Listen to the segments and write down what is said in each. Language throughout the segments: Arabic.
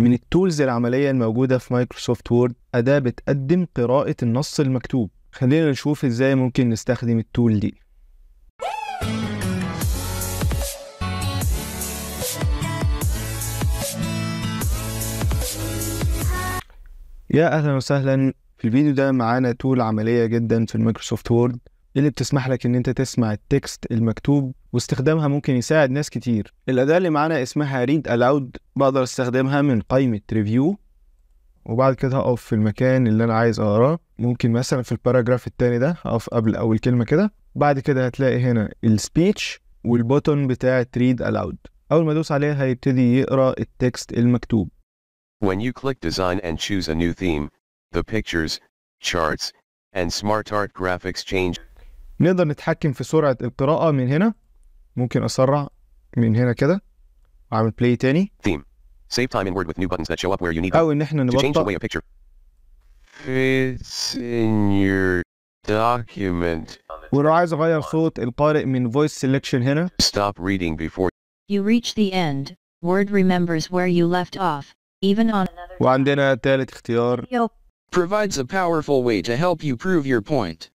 من التولز العملية الموجودة في مايكروسوفت وورد أداة بتقدم قراءة النص المكتوب خلينا نشوف إزاي ممكن نستخدم التول دي يا أهلا وسهلا في الفيديو ده معانا تول عملية جدا في المايكروسوفت وورد إيه اللي بتسمح لك ان انت تسمع التكست المكتوب واستخدامها ممكن يساعد ناس كتير الاداة اللي معانا اسمها ريد الاود بقدر استخدمها من قائمة ريفيو وبعد كده هقف في المكان اللي انا عايز اقراه ممكن مثلا في الباراجراف التاني ده هقف قبل اول كلمة كده بعد كده هتلاقي هنا السبيتش والبوتون بتاعت ريد الاود اول ما ادوس عليها هيبتدي يقرا التكست المكتوب When you click design and choose a new theme, the pictures, charts, and smart art graphics change نقدر نتحكم في سرعة القراءة من هنا ممكن أسرع من هنا كده أعمل بلاي تاني theme save time in word with new buttons that show up where you need أو إن إحنا نبطأ to change the way a picture fits in your document ولو عايز أغير صوت القارئ من voice selection هنا stop reading before you reach the end word remembers where you left off even on another وعندنا تالت اختيار provides a powerful way to help you prove your point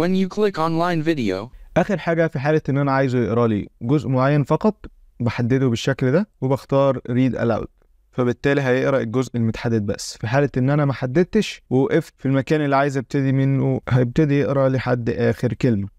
When you click online video اخر حاجه في حاله ان انا عايزه يقرا لي جزء معين فقط بحدده بالشكل ده وبختار read aloud فبالتالي هيقرا الجزء المتحدد بس في حاله ان انا ما حددتش ووقفت في المكان اللي عايز ابتدي منه هيبتدي يقرا لحد اخر كلمه